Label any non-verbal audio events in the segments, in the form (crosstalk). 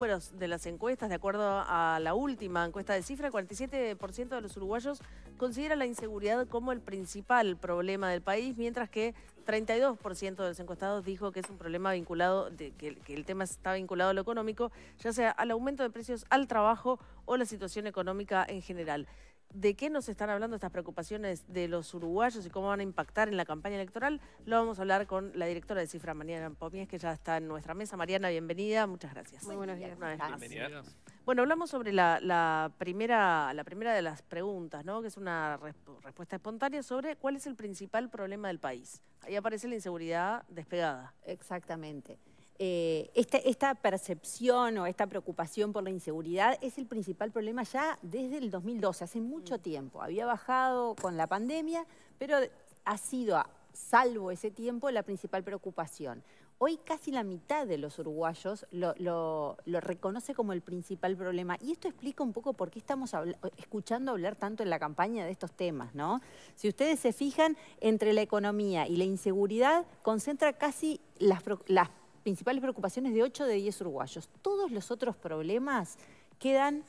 Bueno, de las encuestas, de acuerdo a la última encuesta de cifra, 47% de los uruguayos considera la inseguridad como el principal problema del país, mientras que 32% de los encuestados dijo que es un problema vinculado, de, que, que, el tema está vinculado a lo económico, ya sea al aumento de precios al trabajo o la situación económica en general de qué nos están hablando estas preocupaciones de los uruguayos y cómo van a impactar en la campaña electoral, lo vamos a hablar con la directora de Cifra, Mariana Pomies, que ya está en nuestra mesa. Mariana, bienvenida, muchas gracias. Muy buenos días. Una Bueno, hablamos sobre la, primera, la primera de las preguntas, ¿no? que es una respuesta espontánea sobre cuál es el principal problema del país. Ahí aparece la inseguridad despegada. Exactamente. Eh, esta, percepción o esta preocupación por la inseguridad es el principal problema ya desde el 2012, hace mucho mm. tiempo. Había bajado con la pandemia, pero ha sido, salvo ese tiempo, la principal preocupación. Hoy casi la mitad de los uruguayos lo, reconoce como el principal problema. Y esto explica un poco por qué estamos escuchando hablar tanto en la campaña de estos temas, ¿no? Si ustedes se fijan, entre la economía y la inseguridad concentra casi las, las principales preocupaciones de 8 de 10 uruguayos. Todos los otros problemas quedan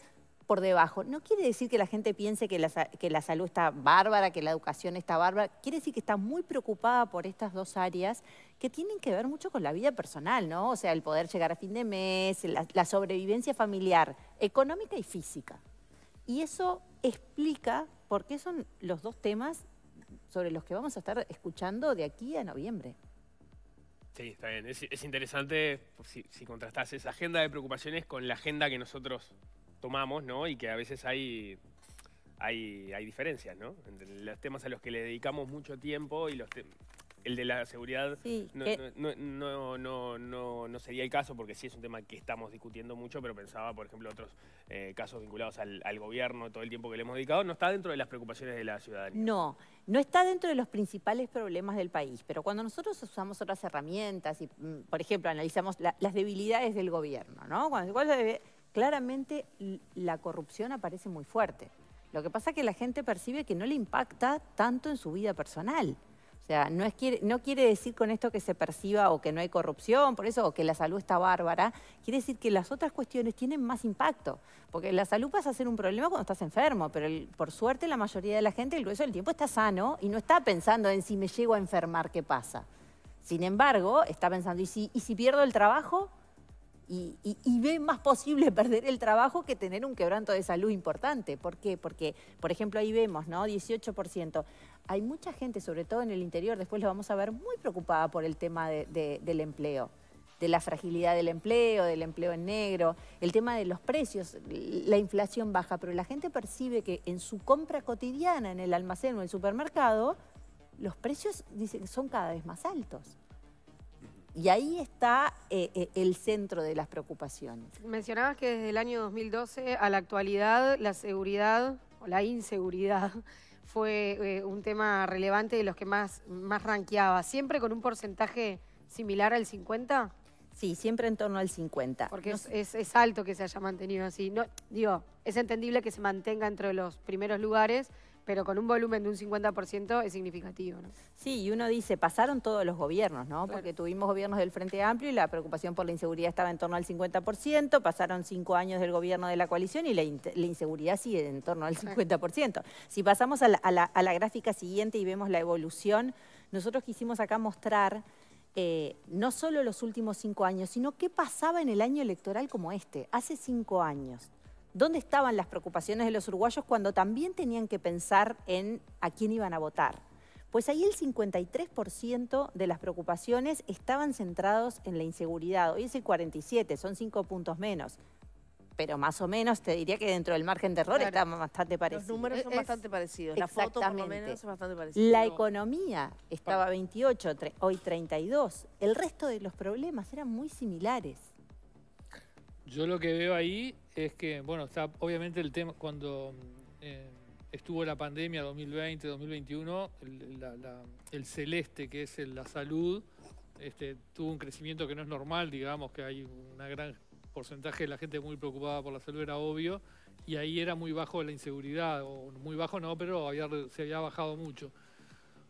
por debajo. No quiere decir que la gente piense que la, salud está bárbara, que la educación está bárbara. Quiere decir que está muy preocupada por estas dos áreas que tienen que ver mucho con la vida personal, ¿no? O sea, el poder llegar a fin de mes, la sobrevivencia familiar, económica y física. Y eso explica por qué son los dos temas sobre los que vamos a estar escuchando de aquí a noviembre. Sí, está bien. Es, interesante pues, si, si, contrastás esa agenda de preocupaciones con la agenda que nosotros tomamos, ¿no? Y que a veces hay, hay, diferencias, ¿no? Entre los temas a los que le dedicamos mucho tiempo y los, temas el de la seguridad no, no, sería el caso, porque sí es un tema que estamos discutiendo mucho, pero pensaba, por ejemplo, otros eh, casos vinculados al, gobierno, todo el tiempo que le hemos dedicado, no está dentro de las preocupaciones de la ciudadanía. No, no está dentro de los principales problemas del país, pero cuando nosotros usamos otras herramientas, y, mm, por ejemplo, analizamos las debilidades del gobierno, ¿no? Cuando, claramente la corrupción aparece muy fuerte. Lo que pasa es que la gente percibe que no le impacta tanto en su vida personal sea, no, quiere decir con esto que se perciba o que no hay corrupción, por eso, o que la salud está bárbara. Quiere decir que las otras cuestiones tienen más impacto. Porque la salud pasa a ser un problema cuando estás enfermo, pero por suerte la mayoría de la gente el grueso del tiempo está sano y no está pensando en si me llego a enfermar, ¿qué pasa? Sin embargo, está pensando, si, y si pierdo el trabajo? y, ve más posible (laughs) perder el trabajo que tener un quebranto de salud importante. ¿Por qué? Porque, por ejemplo, ahí vemos, ¿no? 18%. Hay mucha gente, sobre todo en el interior, después lo vamos a ver, muy preocupada por el tema del empleo de la fragilidad del empleo, del empleo en negro, el tema de los precios, la inflación baja, pero la gente percibe que en su compra cotidiana, en el almacén o el supermercado, los precios dicen, son cada vez más altos. Y ahí está eh, eh, el centro de las preocupaciones. Mencionabas que desde el año 2012 a la actualidad la seguridad o la inseguridad (laughs) fue eh, un tema relevante de los que más, más ranqueaba. ¿Siempre con un porcentaje similar al 50? Sí, siempre en torno al 50. Porque es, alto que se haya mantenido así. digo, es entendible que se mantenga entre los primeros lugares, pero con un volumen de un 50% es significativo. ¿no? Sí, y uno dice, pasaron todos los gobiernos, ¿no? Porque tuvimos gobiernos del Frente Amplio y la preocupación por la inseguridad estaba en torno al 50%, pasaron cinco años del gobierno de la coalición y la, inseguridad sigue en torno al 50%. Si pasamos a la, gráfica siguiente y vemos la evolución, nosotros quisimos acá mostrar... Eh, no solo los últimos cinco años, sino qué pasaba en el año electoral como este, hace cinco años. ¿Dónde estaban las preocupaciones de los uruguayos cuando también tenían que pensar en a quién iban a votar? Pues ahí el 53% de las preocupaciones estaban centrados en la inseguridad. Hoy es el 47, son 5 puntos menos. Pero más o menos te diría que dentro del margen de error estaban bastante parecidos. Los números son bastante parecidos, la foto por lo menos es bastante parecida. La economía estaba 28, hoy 32. El resto de los problemas eran muy similares. Yo lo que veo ahí es que, bueno, está obviamente el tema, cuando eh, estuvo la pandemia 2020-2021, el, celeste que es la salud, este, tuvo un crecimiento que no es normal, digamos, que hay un gran porcentaje de la gente muy preocupada por la salud, era obvio, y ahí era muy bajo la inseguridad, o muy bajo no, pero se había bajado mucho.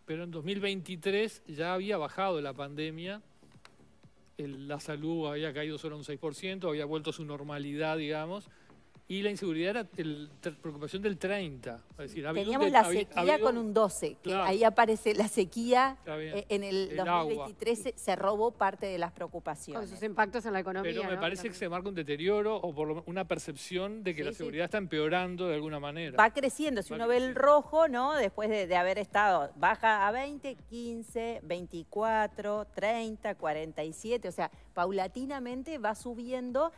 Pero en 2023 ya había bajado la pandemia la salud había caído solo un 6%, había vuelto a su normalidad, digamos, y la inseguridad era preocupación del 30. Teníamos la sequía con un 12, que ahí aparece la sequía eh, en el, 2013 2023 se, robó parte de las preocupaciones. Con sus impactos en la economía. Pero me parece que se marca un deterioro o por una percepción de que la seguridad está empeorando de alguna manera. Va creciendo, si uno ve el rojo, ¿no? Después de, de, haber estado, baja a 20, 15, 24, 30, 47, o sea, paulatinamente va subiendo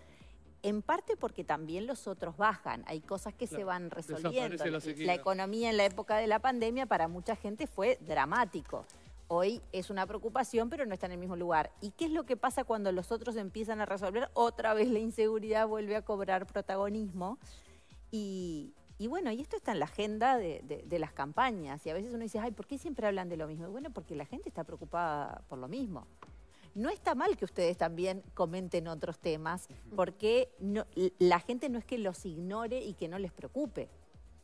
en parte porque también los otros bajan, hay cosas que se van resolviendo. La, economía en la época de la pandemia para mucha gente fue dramático hoy es una preocupación, pero no está en el mismo lugar. ¿Y qué es lo que pasa cuando los otros empiezan a resolver? Otra vez la inseguridad vuelve a cobrar protagonismo. Y, bueno, y esto está en la agenda de, las campañas. Y a veces uno dice, ay, ¿por qué siempre hablan de lo mismo? bueno, porque la gente está preocupada por lo mismo. No está mal que ustedes también comenten otros temas, porque la gente no es que los ignore y que no les preocupe.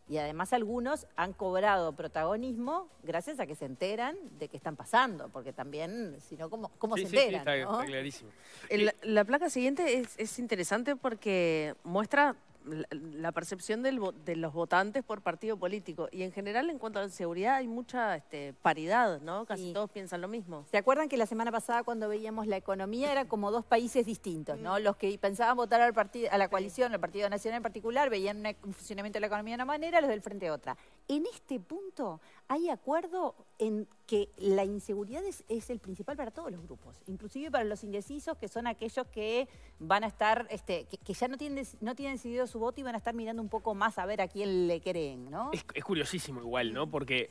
Y además algunos han cobrado protagonismo gracias a que se enteran de que están pasando, porque también, si no, ¿cómo, se enteran? está, está clarísimo. la placa siguiente es interesante porque muestra la percepción de los votantes por partido político. Y en general, en cuanto a seguridad, hay mucha este, paridad, ¿no? Casi todos piensan lo mismo. ¿Se acuerdan que la semana pasada, cuando veíamos la economía, era como dos países distintos, ¿no? Mm. Los que pensaban votar al partido, a la coalición, al Partido Nacional en particular, veían un funcionamiento de la economía de una manera, los del frente de otra. En este punto, ¿hay acuerdo en que la inseguridad es, el principal para todos los grupos, inclusive para los indecisos, que son aquellos que van a estar, este, que, ya no tienen, no tienen decidido su voto y van a estar mirando un poco más a ver a quién le creen, ¿no? Es, curiosísimo igual, ¿no? Porque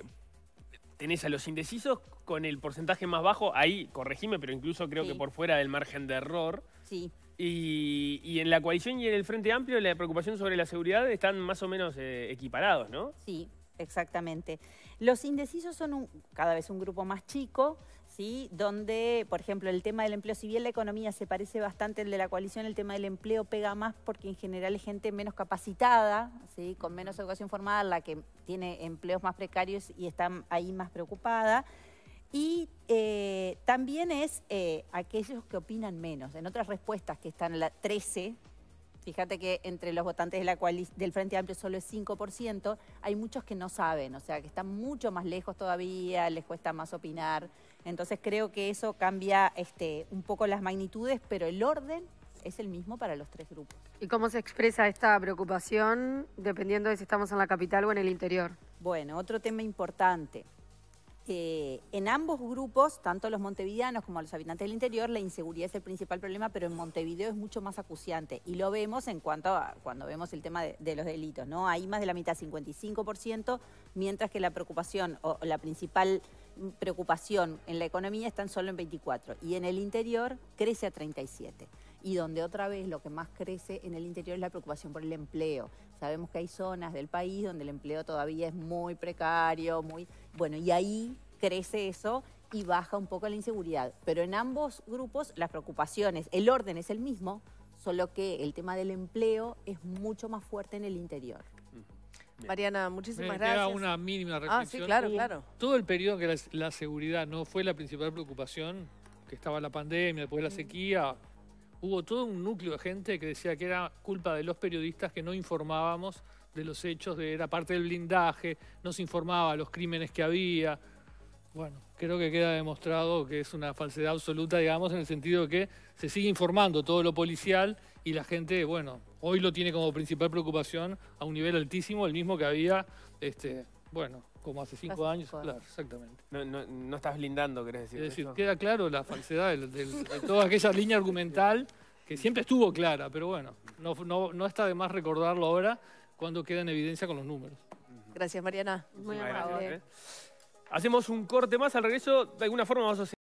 tenés a los indecisos con el porcentaje más bajo, ahí corregime, pero incluso creo que por fuera del margen de error. Sí. Y, en la coalición y en el Frente Amplio la preocupación sobre la seguridad están más o menos eh, equiparados, ¿no? Sí, Exactamente. Los indecisos son cada vez un grupo más chico, ¿sí? donde, por ejemplo, el tema del empleo, si bien la economía se parece bastante al de la coalición, el tema del empleo pega más porque en general es gente menos capacitada, ¿sí? con menos educación formada, la que tiene empleos más precarios y está ahí más preocupada. Y eh, también es eh, aquellos que opinan menos. En otras respuestas que están en la 13, Fíjate que entre los votantes de la del Frente Amplio solo es 5%, hay muchos que no saben, o sea, que están mucho más lejos todavía, les cuesta más opinar. Entonces creo que eso cambia este, un poco las magnitudes, pero el orden es el mismo para los tres grupos. ¿Y cómo se expresa esta preocupación dependiendo de si estamos en la capital o en el interior? Bueno, otro tema importante. Eh, en ambos grupos, tanto los montevideanos como los habitantes del interior, la inseguridad es el principal problema, pero en Montevideo es mucho más acuciante. Y lo vemos en cuanto a cuando vemos el tema de, los delitos, ¿no? Hay más de la mitad, 55%, mientras que la preocupación o la principal preocupación en la economía están solo en 24. Y en el interior crece a 37 y donde otra vez lo que más crece en el interior es la preocupación por el empleo. Sabemos que hay zonas del país donde el empleo todavía es muy precario, muy bueno, y ahí crece eso y baja un poco la inseguridad. Pero en ambos grupos las preocupaciones, el orden es el mismo, solo que el tema del empleo es mucho más fuerte en el interior. Mariana, muchísimas gracias. una mínima reflexión. Ah, sí, claro, claro. Todo el periodo que la, la, seguridad no fue la principal preocupación, que estaba la pandemia, después la mm. sequía, hubo todo un núcleo de gente que decía que era culpa de los periodistas que no informábamos de los hechos, de, era parte del blindaje, no se informaba los crímenes que había. Bueno, creo que queda demostrado que es una falsedad absoluta, digamos, en el sentido de que se sigue informando todo lo policial y la gente, bueno, hoy lo tiene como principal preocupación a un nivel altísimo, el mismo que había, este, bueno, como hace cinco años, Claro, exactamente. No, estás blindando, querés decir. Es decir, queda claro la falsedad de, toda aquella línea argumental que siempre estuvo clara, pero bueno, no está de más recordarlo ahora cuando queda en evidencia con los números. Gracias, Mariana. Muy amable. Hacemos un corte más al regreso. De alguna forma vamos a